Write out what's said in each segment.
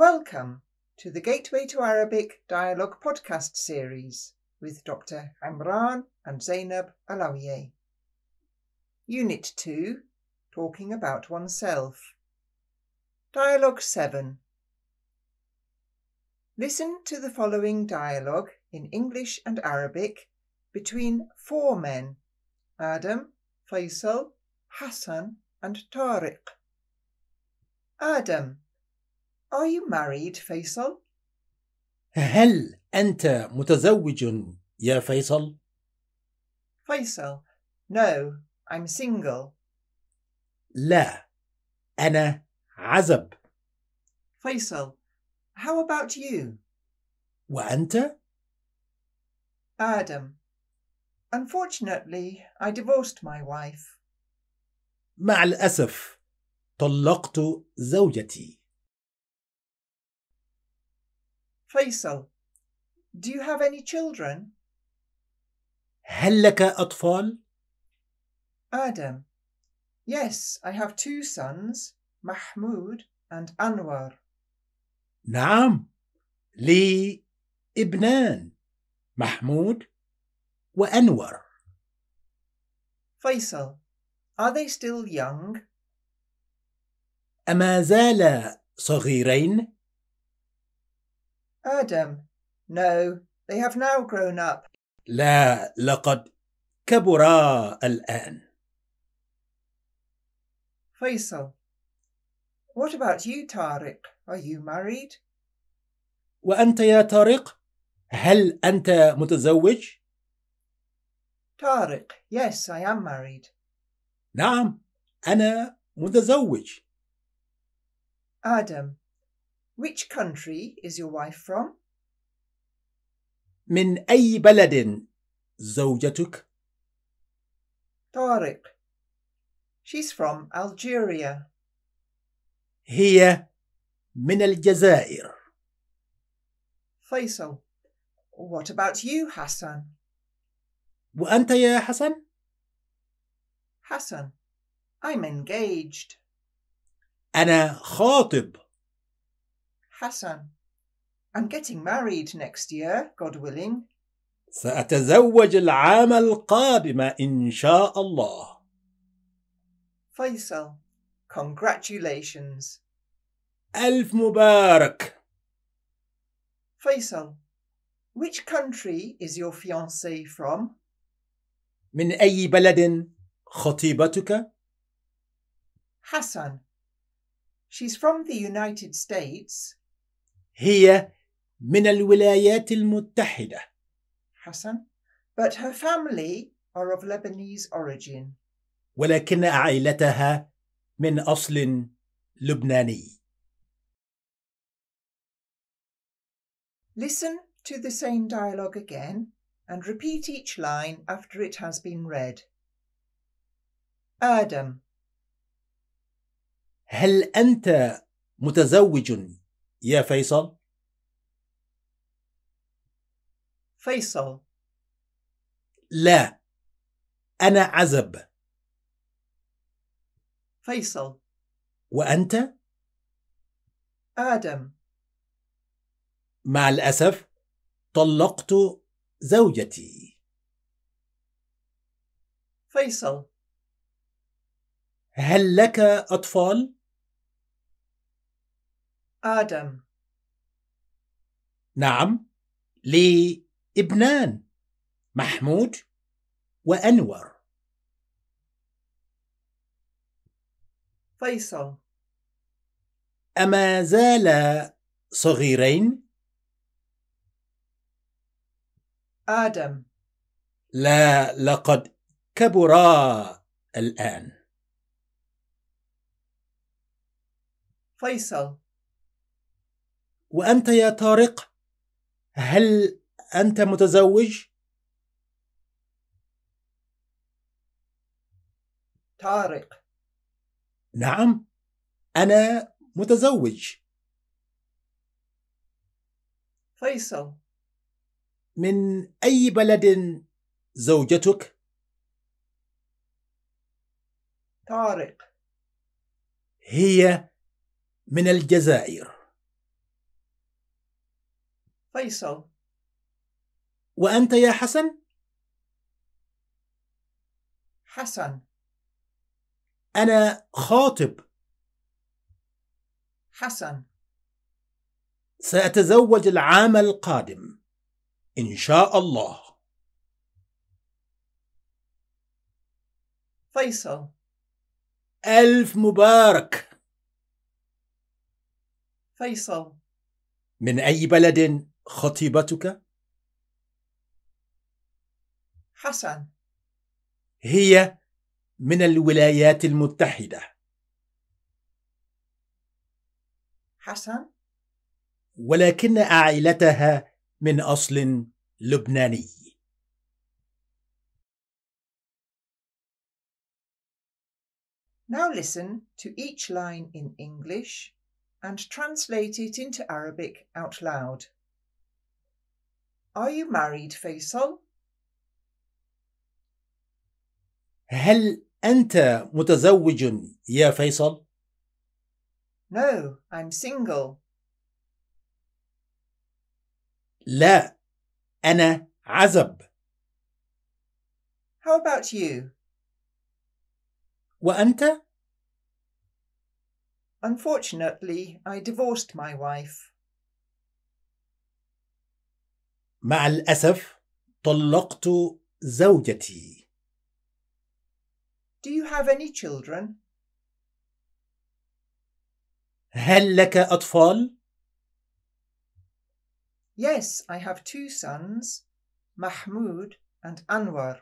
Welcome to the Gateway to Arabic Dialogue podcast series with Dr. Amran and Zainab Alawiye. Unit 2 Talking about oneself. Dialogue 7 Listen to the following dialogue in English and Arabic between four men Adam, Faisal, Hassan, and Tariq. Adam are you married, Faisal? هل أنت متزوج يا فيصل؟ Faisal, no, I'm single. لا, أنا عزب. Faisal, how about you? وأنت؟ Adam, unfortunately, I divorced my wife. مع الأسف طلقت زوجتي. Faisal, Do you have any children? هل لك أطفال؟ Adam, Yes, I have two sons, Mahmoud and Anwar. نعم لي ابنان محمود وأنور Faisal, Are they still young? أما زالا صغيرين؟ Adam, No, they have now grown up. لا لقد كبرا الآن. Faisal, what about you, Tariq? Are you married? وأنت يا طارق هل أنت متزوج؟ طارق Yes, I am married. نعم أنا متزوج. Adam, which country is your wife from? من أي بلد زوجتك؟ طارق She's from Algeria. هي من الجزائر. فيصل What about you, Hassan? وأنت يا حسن؟ Hassan, I'm engaged. أنا خاطب. Hassan, I'm getting married next year, God willing. سأتزوج العام القادم إن شاء الله. Faisal, congratulations. ألف مبارك. Faisal, which country is your fiancé from? من أي بلد خطيبتك؟ Hassan, she's from the United States. هي من الولايات المتحدة. حسن. But her family are of Lebanese origin. ولكن عائلتها من أصل لبناني. Listen to the same dialogue again and repeat each line after it has been read. آدم هل أنت متزوج يا فيصل فيصل لا أنا عزب فيصل وأنت؟ آدم مع الأسف طلقت زوجتي فيصل هل لك أطفال؟ آدم نعم لابنان محمود وأنور فيصل أما زالا صغيرين؟ آدم لا لقد كبرا الآن فيصل وأنت يا طارق هل أنت متزوج؟ طارق نعم أنا متزوج فيصل من أي بلد زوجتك؟ طارق هي من الجزائر فيصل وأنت يا حسن؟ حسن أنا خاطب حسن سأتزوج العام القادم إن شاء الله فيصل ألف مبارك فيصل من أي بلد خطيبتك حسن هي من الولايات المتحدة حسن ولكن عائلتها من أصل لبناني Now listen to each line in English and translate it into Arabic out loud. Are you married, Faisal? هل أنت متزوج يا فيصل؟ No, I'm single. لا أنا عزب. How about you? وأنت؟ Unfortunately, I divorced my wife. مع الأسف طلقت زوجتي. Do you have any children? هل لك أطفال؟ Yes, I have two sons, Mahmoud and Anwar.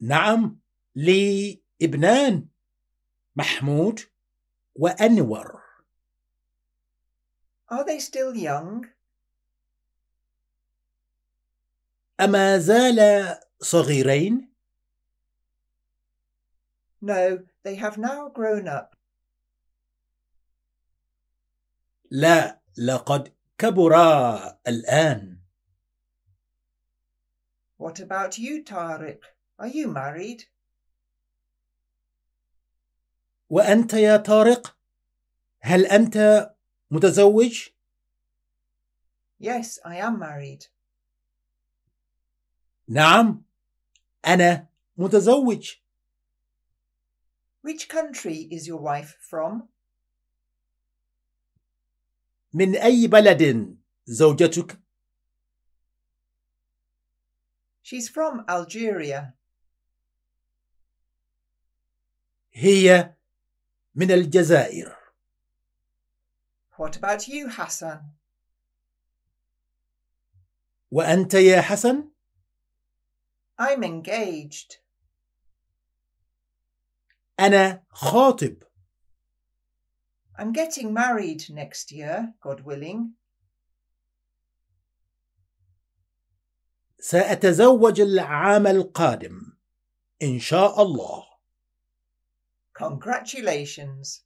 نعم، لي ابنان، محمود وأنور. Are they still young? أما زالا صغيرين؟ No, they have now grown up. لا لقد كبرا الآن. What about you, Tariq? Are you married? وأنت يا طارق هل أنت متزوج؟ Yes, I am married. نعم، أنا متزوج. Which country is your wife from? من أي بلد زوجتك؟ She's from Algeria. هي من الجزائر. What about you, Hassan? وأنت يا حسن؟ I'm engaged. أنا خاطب. I'm getting married next year, God willing. سأتزوج العام القادم إن شاء الله. Congratulations.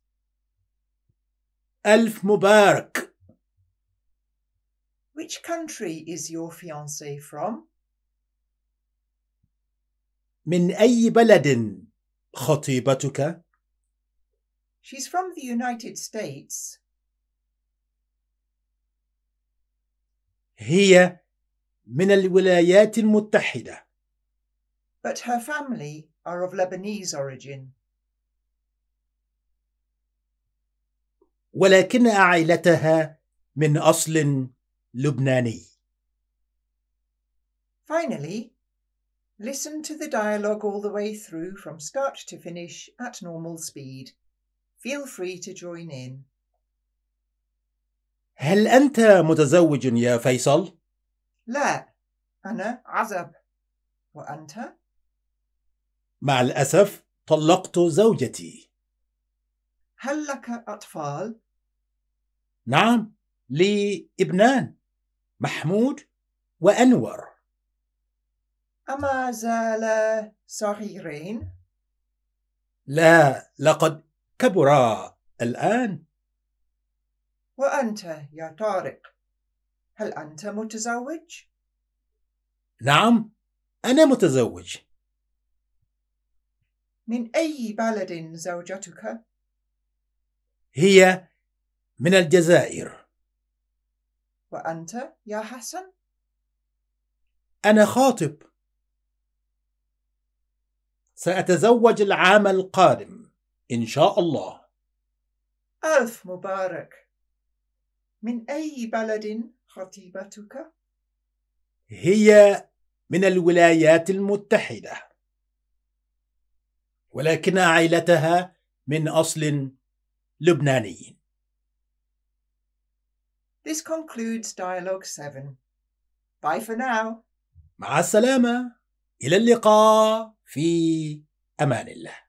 Elf Mubarak. Which country is your fiancé from? من أي بلد خطيبتك؟ She's from the United States. هي من الولايات المتحدة. But her family are of Lebanese origin. ولكن عائلتها من أصل لبناني. Finally, listen to the dialogue all the way through from start to finish at normal speed. Feel free to join in. هل أنت متزوج يا فيصل؟ لا، أنا عزب. وأنت؟ مع الأسف طلقت زوجتي. هل لك أطفال؟ نعم لي ابنان محمود وأنور أما زالا صغيرين؟ لا لقد كبرا الآن وأنت يا طارق هل أنت متزوج؟ نعم أنا متزوج من أي بلد زوجتك؟ هي من الجزائر وأنت يا حسن؟ أنا خاطب سأتزوج العام القادم إن شاء الله ألف مبارك من أي بلد خطيبتك؟ هي من الولايات المتحدة ولكن عائلتها من أصل لبنانيين This concludes dialogue 7. Bye for now. مع السلامة إلى اللقاء في أمان الله